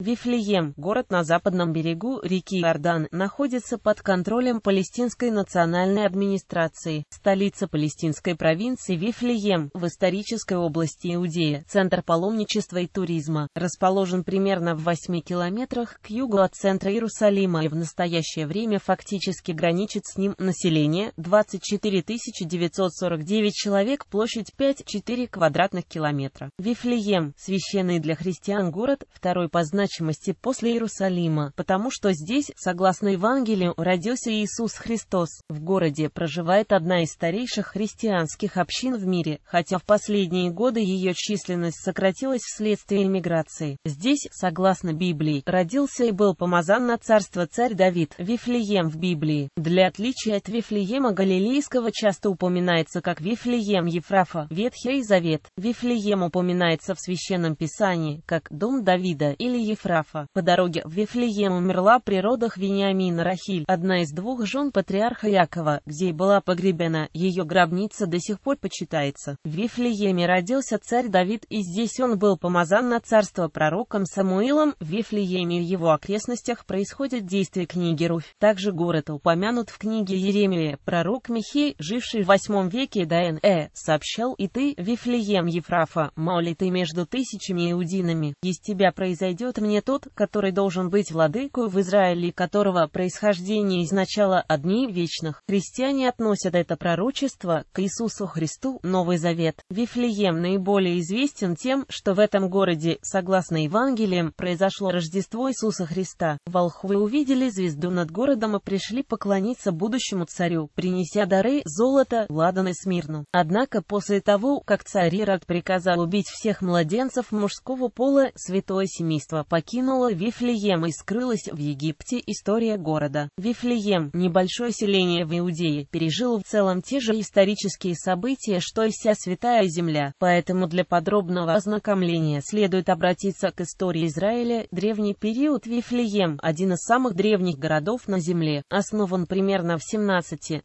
Вифлеем, город на западном берегу реки Иордан, находится под контролем палестинской национальной администрации, столица палестинской провинции Вифлеем, в исторической области Иудея, центр паломничества и туризма, расположен примерно в 8 километрах к югу от центра Иерусалима и в настоящее время фактически граничит с ним население 24 949 человек, площадь 5,4 квадратных километра. Вифлеем, священный для христиан город, второй по значению значимости после Иерусалима, потому что здесь, согласно Евангелию, родился Иисус Христос. В городе проживает одна из старейших христианских общин в мире, хотя в последние годы ее численность сократилась вследствие эмиграции. Здесь, согласно Библии, родился и был помазан на царство царь Давид, Вифлеем в Библии. Для отличия от Вифлеема Галилейского часто упоминается как Вифлеем Ефрафа, Ветхий Завет. Вифлеем упоминается в Священном Писании, как дом Давида или Ефрема против По дороге в Вифлеем умерла при родах Вениамина Рахиль, одна из двух жен патриарха Якова, где и была погребена, ее гробница до сих пор почитается. В Вифлееме родился царь Давид и здесь он был помазан на царство пророком Самуилом. В Вифлееме и его окрестностях происходят действия книги Руфь. Также город упомянут в книге Еремия. Пророк Михей, живший в 8 веке до Н.э., сообщал «И ты, Вифлеем Ефрафа, молитый между тысячами иудинами, из тебя произойдет мне не тот, который должен быть владыкой в Израиле, которого происхождение изначало одни вечных. Христиане относят это пророчество к Иисусу Христу, Новый Завет. Вифлеем наиболее известен тем, что в этом городе, согласно Евангелиям, произошло Рождество Иисуса Христа. Волхвы увидели звезду над городом и пришли поклониться будущему царю, принеся дары, золото, ладан и смирну. Однако после того, как царь Ирод приказал убить всех младенцев мужского пола, святое семейство погибло покинула Вифлеем и скрылась в Египте. История города. Вифлеем, небольшое селение в Иудее, пережил в целом те же исторические события, что и вся Святая Земля, поэтому для подробного ознакомления следует обратиться к истории Израиля. Древний период Вифлеем, один из самых древних городов на Земле, основан примерно в 17-16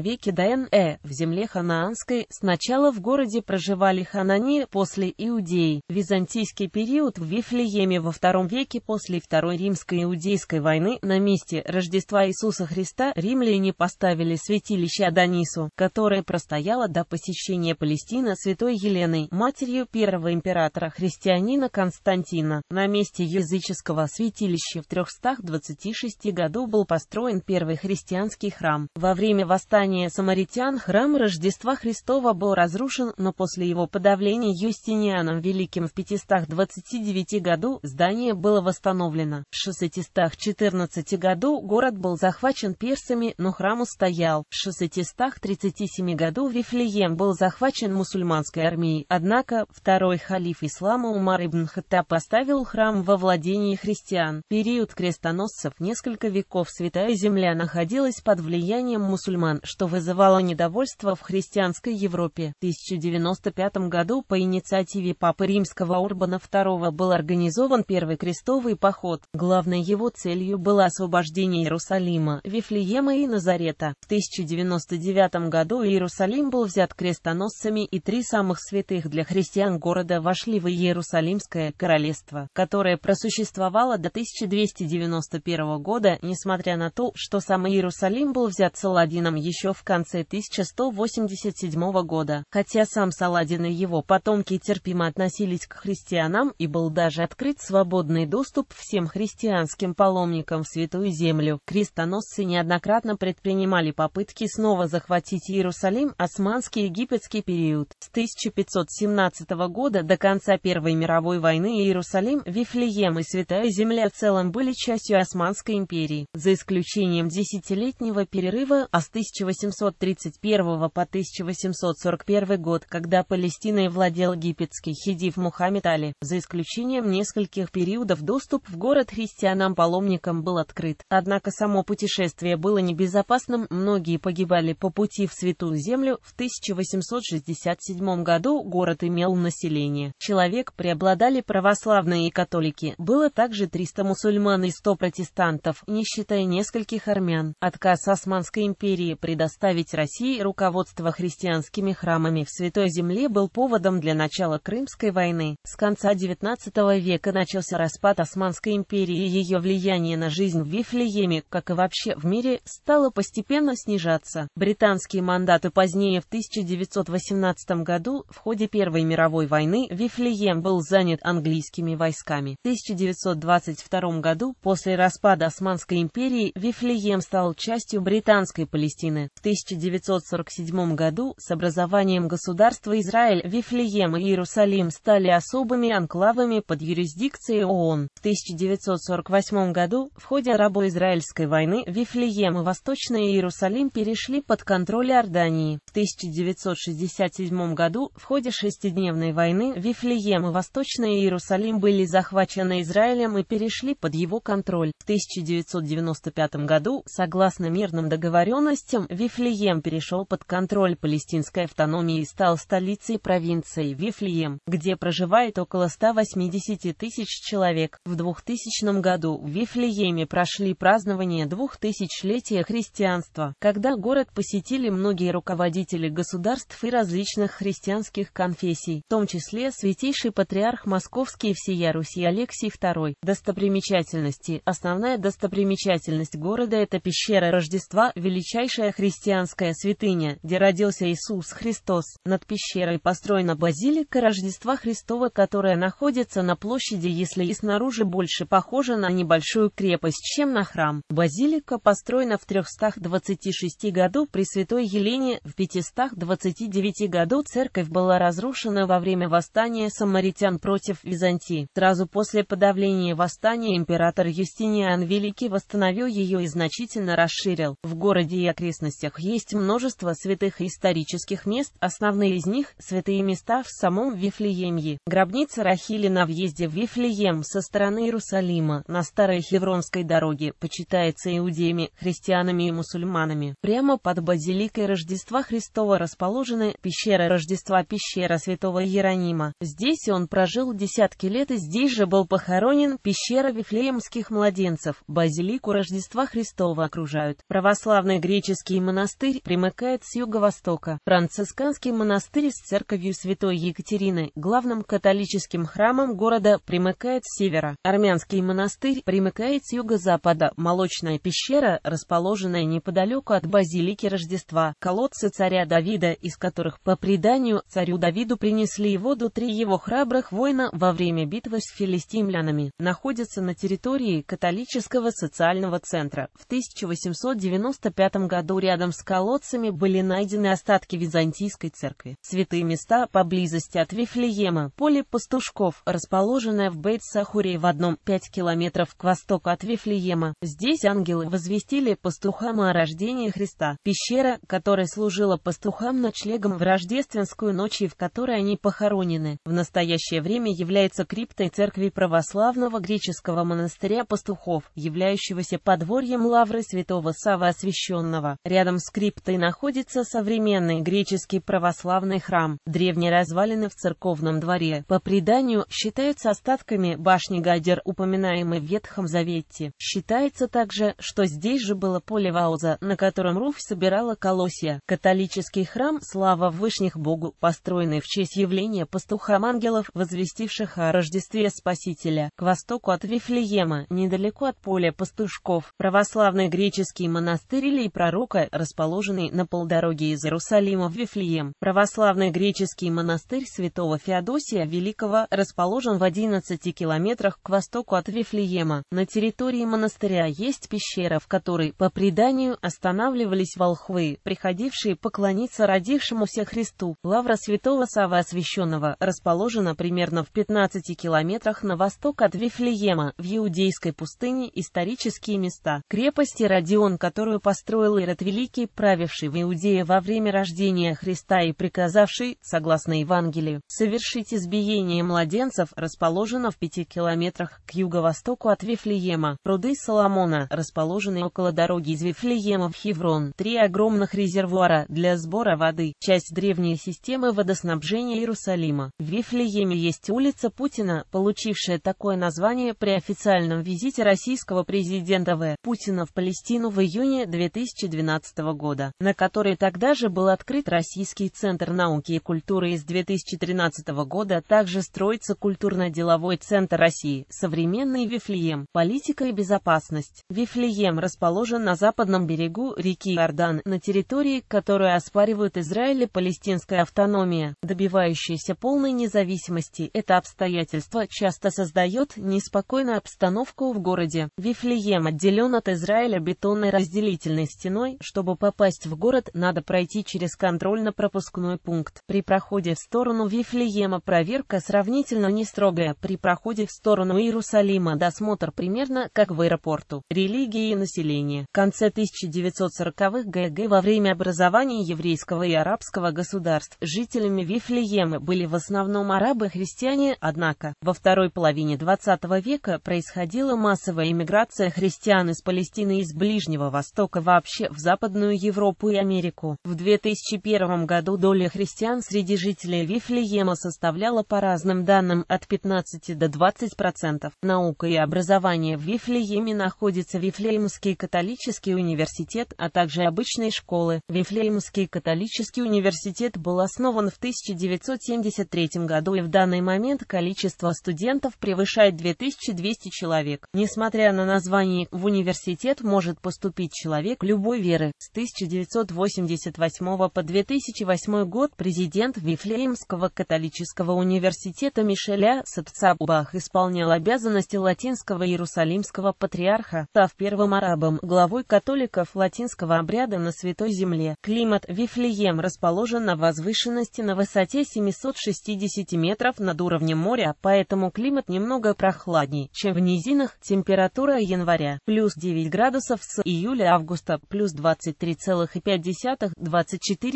веке до Н.э. в земле Ханаанской. Сначала в городе проживали ханани, после Иудеи. Византийский период в Вифлееме во II веке после Второй Римско-Иудейской войны на месте Рождества Иисуса Христа римляне поставили святилище Адонису, которое простояло до посещения Палестины святой Еленой, матерью первого императора-христианина Константина. На месте языческого святилища в 326 году был построен первый христианский храм. Во время восстания самаритян храм Рождества Христова был разрушен, но после его подавления Юстинианом Великим в 529 году сдался здание было восстановлено. В 614 году город был захвачен персами, но храм устоял. В 637 году Вифлеем был захвачен мусульманской армией, однако второй халиф ислама Умар ибн Хаттаб поставил храм во владении христиан. период крестоносцев несколько веков Святая Земля находилась под влиянием мусульман, что вызывало недовольство в христианской Европе. В 1095 году по инициативе Папы Римского Урбана II был организован Первый крестовый поход. Главной его целью было освобождение Иерусалима, Вифлеема и Назарета. В 1099 году Иерусалим был взят крестоносцами, и три самых святых для христиан города вошли в Иерусалимское королевство, которое просуществовало до 1291 года, несмотря на то, что сам Иерусалим был взят Саладином еще в конце 1187 года. Хотя сам Саладин и его потомки терпимо относились к христианам и был даже открыт свободный доступ всем христианским паломникам в Святую Землю. Крестоносцы неоднократно предпринимали попытки снова захватить Иерусалим османский египетский период. С 1517 года до конца Первой мировой войны Иерусалим, Вифлеем и Святая Земля в целом были частью Османской империи, за исключением десятилетнего перерыва, а с 1831 по 1841 год, когда Палестиной владел египетский хидив Мухаммед Али, за исключением нескольких римских периодов доступ в город христианам-паломникам был открыт. Однако само путешествие было небезопасным, многие погибали по пути в Святую Землю. В 1867 году город имел население. Человек преобладали православные и католики. Было также 300 мусульман и 100 протестантов, не считая нескольких армян. Отказ Османской империи предоставить России руководство христианскими храмами в Святой Земле был поводом для начала Крымской войны. С конца XIX века начала начался распад Османской империи и ее влияние на жизнь в Вифлееме, как и вообще в мире, стало постепенно снижаться. Британские мандаты позднее в 1918 году в ходе Первой мировой войны Вифлеем был занят английскими войсками. В 1922 году, после распада Османской империи, Вифлеем стал частью британской Палестины. В 1947 году с образованием государства Израиль Вифлеем и Иерусалим стали особыми анклавами под юрисдикцией резолюции ООН. В 1948 году, в ходе арабо-израильской войны, Вифлеем и Восточный Иерусалим перешли под контроль Ордании. В 1967 году, в ходе шестидневной войны, Вифлеем и Восточный Иерусалим были захвачены Израилем и перешли под его контроль. В 1995 году, согласно мирным договоренностям, Вифлеем перешел под контроль палестинской автономии и стал столицей провинции Вифлеем, где проживает около 180 тысяч тысяч человек. В 2000 году в Вифлееме прошли празднования 2000-летия христианства, когда город посетили многие руководители государств и различных христианских конфессий, в том числе святейший патриарх Московский всея Руси Алексий II. Достопримечательности. Основная достопримечательность города – это пещера Рождества, величайшая христианская святыня, где родился Иисус Христос. Над пещерой построена базилика Рождества Христова, которая находится на площади если и снаружи больше похожа на небольшую крепость, чем на храм. Базилика построена в 326 году при Святой Елене, в 529 году церковь была разрушена во время восстания самаритян против Византии. Сразу после подавления восстания император Юстиниан Великий восстановил ее и значительно расширил. В городе и окрестностях есть множество святых и исторических мест, основные из них – святые места в самом Вифлеемье. Гробница Рахили на въезде в Вифлеемье Вифлеем со стороны Иерусалима на старой Хевронской дороге почитается иудеями, христианами и мусульманами. Прямо под базиликой Рождества Христова расположены пещера Рождества пещера святого Иеронима. Здесь он прожил десятки лет и здесь же был похоронен пещера вифлеемских младенцев. Базилику Рождества Христова окружают. Православный греческий монастырь примыкает с юго-востока. Францисканский монастырь с церковью святой Екатерины, главным католическим храмом города, примыкает примыкает с севера, армянский монастырь примыкает с юго-запада, молочная пещера, расположенная неподалеку от базилики Рождества, колодцы царя Давида, из которых, по преданию, царю Давиду принесли воду три его храбрых воина во время битвы с филистимлянами, находятся на территории католического социального центра. В 1895 году рядом с колодцами были найдены остатки византийской церкви. Святые места поблизости от Вифлеема, поле пастушков, расположенное в Бейт-Сахуре в одном 5 километров к востоку от Вифлеема. Здесь ангелы возвестили пастухам о рождении Христа. Пещера, которая служила пастухам-ночлегом в рождественскую ночь и в которой они похоронены, в настоящее время является криптой церкви православного греческого монастыря пастухов, являющегося подворьем лавры святого Сава Освященного. Рядом с криптой находится современный греческий православный храм. Древние развалины в церковном дворе, по преданию, считаются остатками кавычками башни Гадер, упоминаемой в Ветхом Завете. Считается также, что здесь же было поле Вауза, на котором руф собирала колосья. Католический храм «Слава Вышних Богу», построенный в честь явления пастухам ангелов, возвестивших о Рождестве Спасителя, к востоку от Вифлеема, недалеко от поля пастушков. Православный греческий монастырь Илии Пророка, расположенный на полдороге из Иерусалима в Вифлеем. Православный греческий монастырь святого Феодосия Великого расположен в 11 30 километрах к востоку от Вифлеема, на территории монастыря есть пещера, в которой, по преданию, останавливались волхвы, приходившие поклониться родившемуся Христу. Лавра святого Савы Освященного расположена примерно в 15 километрах на восток от Вифлеема, в Иудейской пустыне исторические места. Крепость Родион, которую построил Ирод Великий, правивший в Иудее во время рождения Христа и приказавший, согласно Евангелию, совершить избиение младенцев, расположена в пяти километрах к юго-востоку от Вифлеема, пруды Соломона, расположенные около дороги из Вифлеема в Хеврон, три огромных резервуара для сбора воды, часть древней системы водоснабжения Иерусалима. В Вифлееме есть улица Путина, получившая такое название при официальном визите российского президента В. Путина в Палестину в июне 2012 года, на которой тогда же был открыт Российский центр науки и культуры из 2013 года, также строится культурно-деловой центр России, современный Вифлеем, политика и безопасность. Вифлеем расположен на западном берегу реки Иордан, на территории, которую оспаривают Израиль и палестинская автономия, добивающаяся полной независимости. Это обстоятельство часто создает неспокойную обстановку в городе. Вифлеем отделен от Израиля бетонной разделительной стеной. Чтобы попасть в город, надо пройти через контрольно-пропускной пункт. При проходе в сторону Вифлеема проверка сравнительно не строгая. При проходе проходе в сторону Иерусалима досмотр примерно как в аэропорту. Религии и население. В конце 1940-х ГГ во время образования еврейского и арабского государств жителями Вифлеема были в основном арабы-христиане, однако во второй половине 20 века происходила массовая иммиграция христиан из Палестины и из Ближнего Востока вообще в Западную Европу и Америку. В 2001 году доля христиан среди жителей Вифлеема составляла по разным данным от 15 до до 20%. Наука и образование в Вифлееме находится Вифлеемский католический университет, а также обычные школы. Вифлеемский католический университет был основан в 1973 году и в данный момент количество студентов превышает 2200 человек. Несмотря на название, в университет может поступить человек любой веры. С 1988 по 2008 год президент Вифлеемского католического университета Мишеля Сапцаб Карабах исполнял обязанности латинского иерусалимского патриарха, став первым арабом, главой католиков латинского обряда на Святой Земле. Климат Вифлеем расположен на возвышенности на высоте 760 метров над уровнем моря, поэтому климат немного прохладней, чем в низинах, температура января, плюс 9 градусов с июля-августа, плюс 23,5-24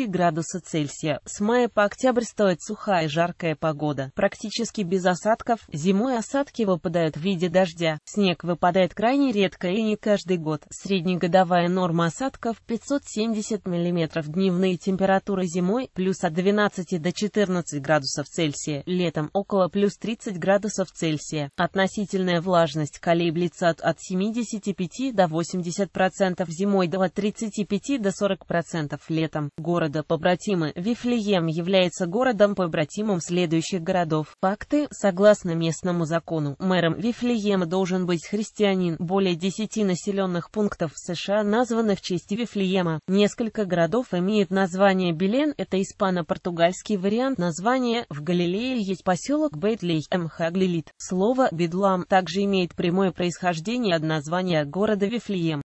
градуса Цельсия, с мая по октябрь стоит сухая жаркая погода, практически без осадков, Зимой осадки выпадают в виде дождя, снег выпадает крайне редко и не каждый год. Среднегодовая норма осадков 570 мм. Дневные температуры зимой плюс от 12 до 14 градусов Цельсия, летом около плюс 30 градусов Цельсия. Относительная влажность колеблется от, от 75 до 80% процентов зимой до 35 до 40% процентов летом. Города побратимы Вифлеем является городом побратимом следующих городов. Факты, согласно местному закону мэром Вифлеема должен быть христианин. Более 10 населенных пунктов США названы в честь Вифлеема. Несколько городов имеют название Белен, это испано-португальский вариант названия. В Галилее есть поселок Бейтлей Мхаглилит. Слово «бедлам» также имеет прямое происхождение от названия города Вифлеем.